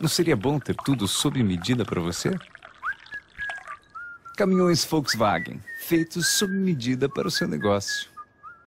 Não seria bom ter tudo sob medida para você? Caminhões Volkswagen, feitos sob medida para o seu negócio.